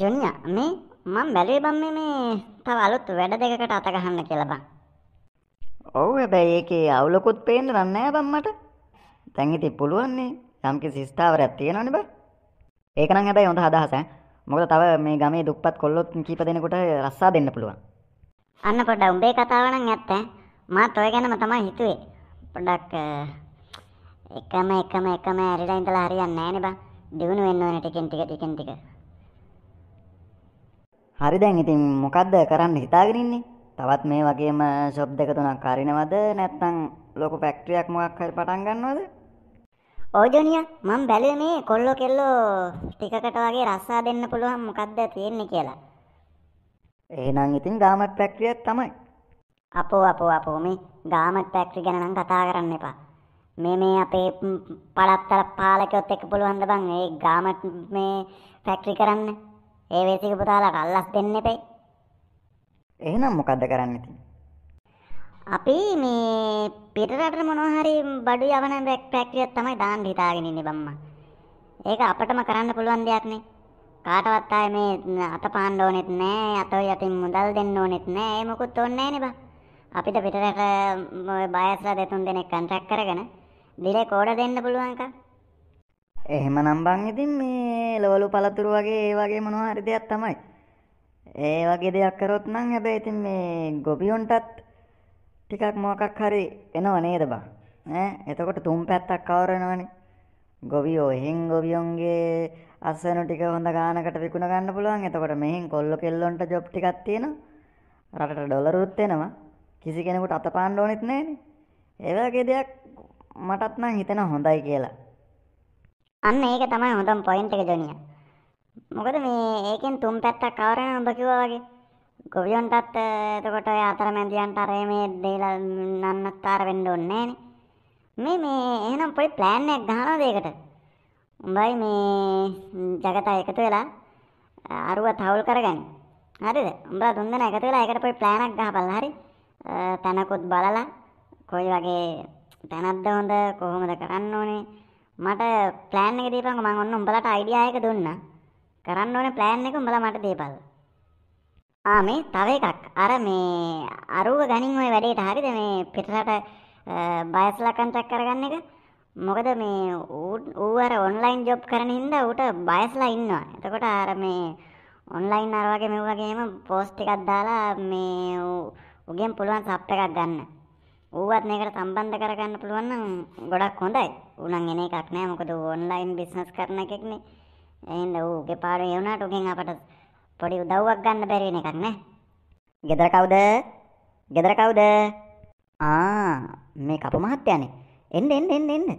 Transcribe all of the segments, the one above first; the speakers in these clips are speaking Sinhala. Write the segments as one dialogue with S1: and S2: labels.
S1: ජොනිය මේ මං බැලුවේ බම් මේ තව අලුත් වැඩ දෙකකට අත ගහන්න කියලා බං.
S2: ඔව් හැබැයි ඒකේ අවුලකුත් පේන්න නෑ බම් මට. දැන් ඉතින් පුළුවන් නේ. යම්කිසි ස්ථාවරයක් තියෙනවනේ බං. ඒක නම් හැබැයි හොඳ අදහස ඈ. මොකද තව මේ ගමේ දුප්පත් කොල්ලොත් කීප දෙනෙකුට රස්සා දෙන්න පුළුවන්.
S1: අන්න පොඩ්ඩක් උඹේ කතාව නම් ඇත්ත. මාත් ඔය ගැනම තමයි හිතුවේ. පොඩ්ඩක් එකම එකම එකම ඇරිලා ඉඳලා හරියන්නේ නෑනේ බං. දිනුන වෙන්න ඕනේ ටිකෙන් ටික ටිකෙන් ටික.
S2: හරි දැන් ඉතින් මොකක්ද කරන්න හිතාගෙනන්නේ තවත් මේ වගේම ශොබ් දෙක තුනක් කරිනවද නැත්තං
S1: ලොක පැක්ට්‍රියක් මොක් හරි පටන් ගන්නවද ඕජනිය මං බැලුව මේ කොල්ලො කෙල්ලෝ ටිකකට වගේ රස්සා දෙන්න පුළුවන් මොකක්ද තියෙන්නේ කියලා ඒනම් ඉතින් ගාමත් පැක්ට්‍රියක් තමයි අපෝ අපෝ අපෝ මේ ගාමත් පැක්ට්‍රි ගැනම් කතා කරන්න එපා මේ මේ අපේ පලත්තර පාලකයොත් එක පුළුවන්ද බං ඒ ගාමට මේ පැක්ට්‍රි කරන්න ඒ වෙසික පුතාලා කල්ලස් දෙන්න එපයි.
S2: එහෙනම් මොකද්ද කරන්න ඉතින්?
S1: අපි මේ පිටරට මොනවා හරි බඩු යවන බැක් පැක් එකක් තමයි දාන්න හිතාගෙන ඉන්නේ බම්මා. ඒක අපිටම කරන්න පුළුවන් දෙයක් නේ. කාටවත් ආයේ මේ අත පාන්න ඕනෙත් නෑ අත යටින් මුදල් දෙන්න ඕනෙත් නෑ ඒ මොකුත් ඕනේ නෑනේ බා අපිට පිටරට බයස්ලා දෙතුන් දෙනෙක් කන්ට්‍රැක්ට් කරගෙන ඩිලේ කෝඩ දෙන්න පුළුවන්කම්
S2: එහෙම නම්බං ඉතින් මේ ලොවලු පළතුරු වගේ ඒ වගේ මොනවා හරි දෙයක් තමයි. ඒ වගේ දෙයක් කරොත් නම් හැබැයි ඉතින් මේ ගොබියොන්ටත් ටිකක් මොකක් හරි එනව නේද බං? ඈ එතකොට තුන් පැත්තක් කවර වෙනවනේ. ගොබියෝ එහෙන් ගොබියොන්ගේ අසනු ටික හොඳ ගානකට විකුණ ගන්න පුළුවන්. එතකොට මෙහෙන් කොල්ල කෙල්ලොන්ට ජොබ් ටිකක් තියෙනවා. රටට ඩොලරුත් එනවා. කිසි කෙනෙකුට අතපාන්න ඕනෙත් නැහැනේ. ඒ වගේ දෙයක්
S1: මටත් නම් හිතෙන
S2: හොඳයි කියලා.
S1: අන්න ඒක තමයි හොඳම පොයින්ට් එක ජොනියා. මොකද මේ ඒකෙන් තුන් පැත්තක් කවර වෙනවා ඔබ කිව්වා වගේ. ගොවියන්ටත් එතකොට ඔය අතරමැදියන්ට අර මේ දෙලා නන්නත්තර වෙන්න ඕනේ නෑනේ. මේ මේ එහෙනම් පොඩි plan එකක් ගහනවාද ඒකට? උඹයි මේ జగතා එකතු වෙලා අරුව තවුල් කරගන්න. හරිද? උඹලා තුන් දෙනා එකතු වෙලා ඒකට පොඩි plan එකක් ගහපල්ලා හරි. තැනකුත් බලලා කොයි වගේ තැනක්ද හොඳ කොහොමද කරන්න ඕනේ මට ප්ලෑන් එක දීපන් මම ඔන්න උඹලට අයිඩියා එක දුන්නා. කරන්න ඕනේ ප්ලෑන් එක උඹලා මට දීපල්. ආ මේ තව එකක්. අර මේ අරුව ගනින් ওই වැඩේට හරියද මේ පිටරට බයස්ලා කන්ටැක්ට් කරගන්න එක? මොකද මේ ඌ අර ඔන්ලයින් ජොබ් කරන හින්දා ඌට බයස්ලා ඉන්නවා. එතකොට අර මේ ඔන්ලයින් අර වගේ මෙව්වගේම පෝස්ට් එකක් දාලා මේ ඌගෙන් පුළුවන් සබ් එකක් ගන්න. ඌවත් මේකට සම්බන්ධ කරගන්න පුළුවන් නම් ගොඩක් හොඳයි. ඌ නම් එන එකක් නෑ. මොකද ඌ ඔන්ලයින් බිස්නස් කරන එකෙක්නේ. එහෙනම් ඌගේ පාඩේ ඒ වුණාට ඌගෙන් අපට පොඩි උදව්වක් ගන්න බැරි වෙන එකක් නෑ.
S3: ගෙදර කවුද? ගෙදර කවුද? ආ මේ කපු මහත්තයානේ. එන්න එන්න එන්න එන්න.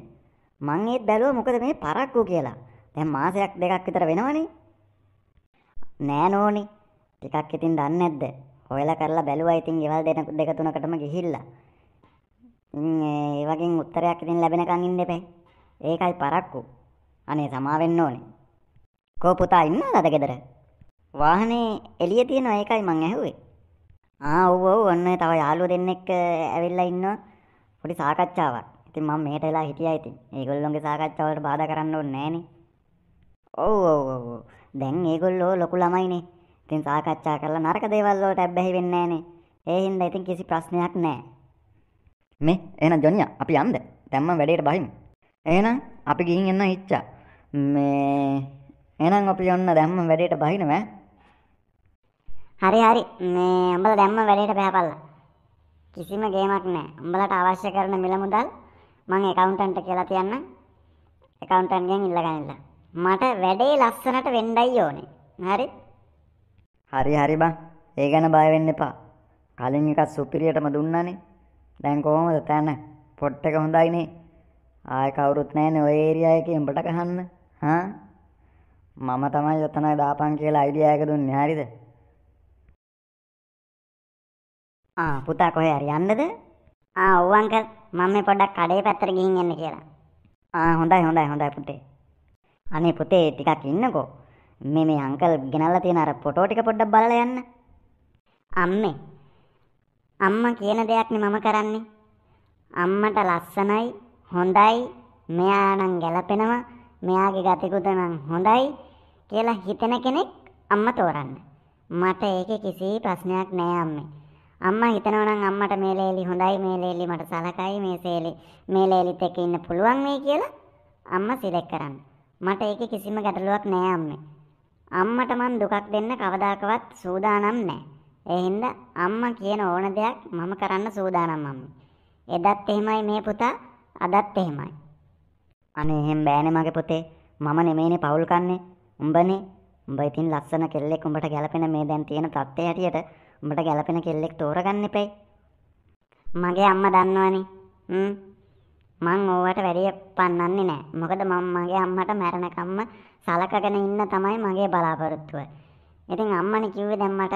S3: මං ඒත් බැලුවා මොකද මේ පරක්කු කියලා. දැන් මාසයක් දෙකක් විතර වෙනවනේ. නෑ නෝනි. ටිකක් ඉතින් දන්නේ නැද්ද? හොයලා කරලා බැලුවා ඉතින් ගෙවල් දෙක තුනකටම ගිහිල්ලා. ඒ වගේ උත්තරයක් ඉතින් ලැබෙනකන් ඉන්න එපේ. ඒකයි පරක්කු. අනේ සමාවෙන්න ඕනේ. කෝ පුතා ඉන්නවද අද ගෙදර? වාහනේ එළිය තියෙනවා ඒකයි මං ඇහුවේ. ආ ඔව් ඔව් ඔන්න තව යාළුවෝ දෙන්නෙක් ඇවිල්ලා ඉන්නවා. පොඩි සාකච්ඡාවක්. ඉතින් මම මෙහෙට එලා හිටියා ඉතින්. ඒගොල්ලෝගේ සාකච්ඡාවලට බාධා කරන්න ඕනේ නෑනේ. ඔව් ඔව් ඔව්. දැන් ඒගොල්ලෝ ලොකු ළමයිනේ. ඉතින් සාකච්ඡා කරලා නරක දේවල් වලට ඇබ්බැහි වෙන්නේ නෑනේ. ඒ හින්දා ඉතින් කිසි ප්‍රශ්නයක් නෑ.
S2: මේ එහෙනම් ජොනියා අපි යන්ද? දැම්ම වැඩේට බහිමු. එහෙනම් අපි ගිහින් එන්න ඉච්චා. මේ එහෙනම් අපි යන්න දැම්ම වැඩේට බහිනවා.
S1: හරි හරි මේ උඹලා දැම්ම වැඩේට බහපල්ලා. කිසිම ගේමක් නැහැ. උඹලට අවශ්‍ය කරන මිල මුදල් මම accountant කියලා තියන්න. accountant ගෙන් ඉල්ලගන්නilla. මට වැඩේ ලස්සනට වෙන්නයි ඕනේ. හරි?
S2: හරි හරි බං. ඒ ගැන බය වෙන්න එපා. කලින් එකත් සුපිරියටම දුන්නානේ. දැන් කොහොමද තැන පොට්ට එක හොඳයිනේ ආය කවුරුත් නෑන ඔය ඒරියායකින් උඹට කහන්න හා මම තමයි ඔතනයි දාපන් කියලා අයිඩියායක දුන්නේ හරිද
S3: ආ පුතා කොහේ හරි යන්නද
S1: ආ ඔව් අංකල් මම මේ පොඩ්ඩක් කඩේ පැත්තට ගිහින් එන්න කියලා
S3: ආ හොඳයි හොඳයි හොඳයි පුතේ අනේ පුතේ ටිකක් ඉන්නකෝ මේ මේ අංකල් ගෙනල්ලා තියෙන අර ෆොටෝ ටික පොඩ්ඩක් බලලා යන්න අම්මේ
S1: අම්මා කියන දෙයක්නේ මම කරන්නේ. අම්මට ලස්සනයි, හොඳයි, මෙයා නම් ගැලපෙනවා, මෙයාගේ ගතිගුණ නම් හොඳයි කියලා හිතෙන කෙනෙක් අම්මා තෝරන්න. මට ඒකේ කිසි ප්‍රශ්නයක් නෑ අම්මේ. අම්මා හිතනවා නම් අම්මට මේ ලේලි හොඳයි මේ ලේලි මට සලකයි මේ සේලි මේ ලේලිත් එක්ක ඉන්න පුළුවන් වෙයි කියලා අම්මා සිලෙක්ට් කරන්න. මට ඒකේ කිසිම ගැටලුවක් නෑ අම්මේ. අම්මට මං දුකක් දෙන්න කවදාකවත් සූදානම් නෑ. ඒ හින්දා අම්මා කියන ඕන දෙයක් මම කරන්න සූදානම් මම්මි. එදත් එහෙමයි මේ පුතා, අදත් එහෙමයි. අනේ එහෙම බෑනේ මගේ පුතේ. මම නෙමෙයිනේ පවුල් කන්නේ.
S3: උඹනේ. උඹ ඉතින් ලස්සන කෙල්ලෙක් උඹට ගැලපෙන මේ දැන් තියෙන තත්ත්වය හැටියට උඹට ගැලපෙන
S1: කෙල්ලෙක් තෝරගන්න එපේ. මගේ අම්මා දන්නවනේ. හ්ම්. මං ඕවට වැඩිය පන්නන්නේ නෑ. මොකද මම මගේ අම්මට මැරෙනකම්ම සලකගෙන ඉන්න තමයි මගේ බලාපොරොත්තුව. ඉතින් අම්මනේ කිව්වේ දැන් මට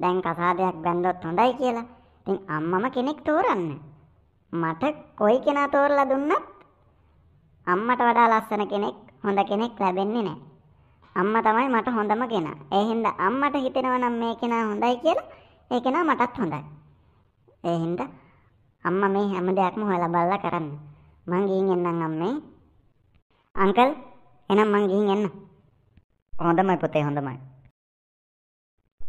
S1: දැන් කසාදයක් බැන්දොත් හොඳයි කියලා. ඉතින් අම්මම කෙනෙක් තෝරන්න. මට කොයි කෙනා තෝරලා දුන්නත් අම්මට වඩා ලස්සන කෙනෙක් හොඳ කෙනෙක් ලැබෙන්නේ නැහැ. අම්මා තමයි මට හොඳම කෙනා. ඒ හින්දා අම්මට හිතෙනවා නම් මේ කෙනා හොඳයි කියලා ඒ කෙනා මටත් හොඳයි. ඒ හින්දා අම්මා මේ හැම දෙයක්ම හොයලා බලලා කරන්න. මං ගිහින් එන්නම් අම්මේ. අංකල් එහෙනම් මං ගිහින් එන්න.
S3: හොඳමයි පුතේ හොඳමයි.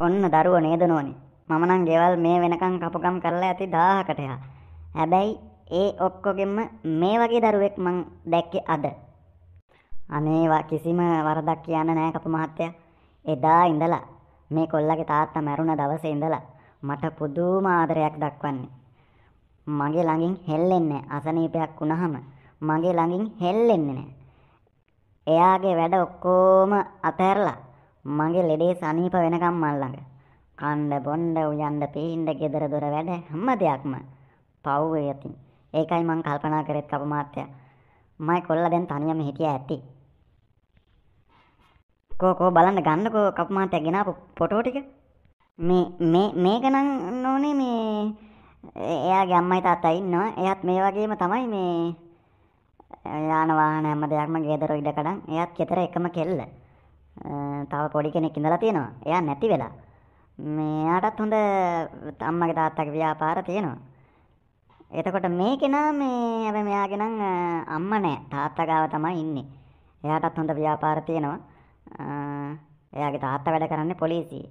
S3: ඔන්න දරුව නේද නෝනේ. මම නම් ගෙවල් මේ වෙනකන් කපුකම් කරලා ඇති 1000කට යා. හැබැයි ඒ ඔක්කොගෙම මේ වගේ දරුවෙක් මං දැක්කේ අද. අනේ කිසිම වරදක් කියන්න නෑ කපු මහත්තයා. එදා ඉඳලා මේ කොල්ලගේ තාත්තා මැරුණ දවසේ ඉඳලා මට පුදුම ආදරයක් දක්වන්නේ. මගේ ළඟින් හෙල්ලෙන්නේ අසනීපයක් වුණාම මගේ ළඟින් හෙල්ලෙන්නේ නෑ. එයාගේ වැඩ ඔක්කොම අතහැරලා මගේ ලෙඩේ සනීප වෙනකම් මල්ලඟ. කණ්ඩ බොණ්ඩ උයන්ඩ පීන්ඩ ගෙදර දොර වැඩ හැම දෙයක්ම පව්වේ ඇතින්. ඒකයි මං කල්පනා කරෙත් කපු මාත්‍යය. මයි කොල්ල දැන් තනියම හිටිය ඇති. කෝකෝ බලන්න ගන්නකෝ කපු මාත්‍යය ගෙනා පොටෝ ටික. මේ මේ මේකනම් නෝනේ මේ එයාගේ අම්මයි තාත්තා ඉන්නවා. එයාත් මේ වගේම තමයි මේ යාන වාහන හැම දෙයක්ම ගෙදර ඉඩකඩම්. එයාත් ගෙදර එකම කෙල්ල. තව පොඩි කෙනෙක් ඉඳලා තියෙනවා. එයා නැති වෙලා. මෙයාටත් හොඳ අම්මගේ තාත්තගේ ව්‍යාපාර තියෙනවා. එතකොට මේ කෙනා මේ හැබැයි මෙයාගේ නම් අම්මා නෑ. තාත්තා ගාව තමයි ඉන්නේ. එයාටත් හොඳ ව්‍යාපාර තියෙනවා. එයාගේ තාත්තා වැඩ කරන්නේ පොලිසියේ.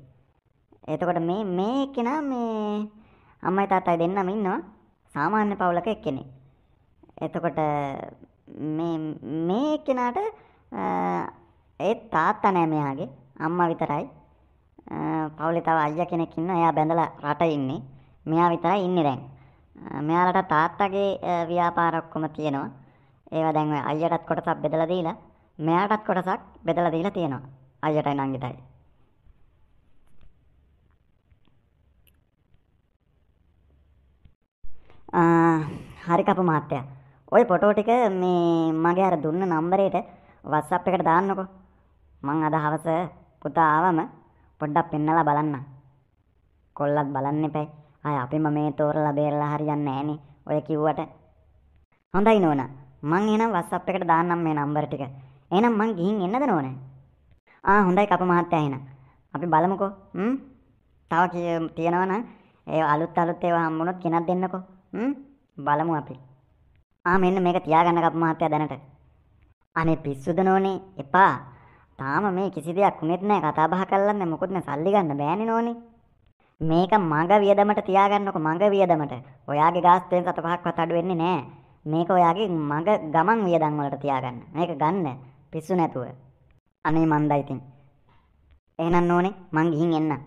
S3: එතකොට මේ මේ කෙනා මේ අම්මයි තාත්තයි දෙන්නම ඉන්නවා. සාමාන්‍ය පවුලක එක්කෙනෙක්. එතකොට මේ මේ කෙනාට ඒත් තාත්තා නෑ මෙයාගේ අම්මා විතරයි. පවුලේ තව අයියා කෙනෙක් ඉන්නවා. එයා බැඳලා රට ඉන්නේ. මෙයා විතරයි ඉන්නේ දැන්. මෙයාලට තාත්තගේ ව්‍යාපාර ඔක්කොම තියෙනවා. ඒවා දැන් ඔය අයියටත් කොටසක් බෙදලා දීලා මෙයාටත් කොටසක් බෙදලා දීලා තියෙනවා. අයියටයි නංගිටයි. හරි කපු මහත්තයා. ওই ෆොටෝ ටික මේ මගේ අර දුන්න නම්බරේට WhatsApp එකට දාන්නකෝ. මං අද හවස පුතා ආවම පොඩ්ඩක් පෙන්නලා බලන්නම්. කොල්ලත් බලන්න එපයි. අය අපිම මේ තෝරලා බේරලා හරියන්නේ නැහනේ. ඔය කිව්වට. හොඳයි නෝනා. මං එහෙනම් WhatsApp එකට දාන්නම් මේ නම්බර ටික. එහෙනම් මං ගිහින් එන්නද නෝනා? ආ හොඳයි කප මහත්තයා එහෙනම්. අපි බලමුකෝ. හ්ම්. තව තියෙනවා නම් ඒ අලුත් අලුත් ඒවා හම්බුනොත් කෙනක් දෙන්නකෝ. හ්ම්. බලමු අපි. ආ මෙන්න මේක තියාගන්න කප මහත්තයා දැනට. අනේ පිස්සුද නෝනේ. එපා. තාම මේ කිසි දෙයක් උනේත් නෑ කතා බහ කරලන්නේ මොකුත් නෑ සල්ලි ගන්න බෑනේ නෝනේ. මේක මග වියදමට තියාගන්නකො මග වියදමට. ඔයාගේ ගාස්තුවෙන් සත පහක්වත් අඩු වෙන්නේ නෑ. මේක ඔයාගේ මග ගමන් වියදම් වලට තියාගන්න. මේක ගන්න පිස්සු නැතුව. අනේ මන්දා ඉතින්. එහෙනම් නෝනේ මං ගිහින් එන්නම්.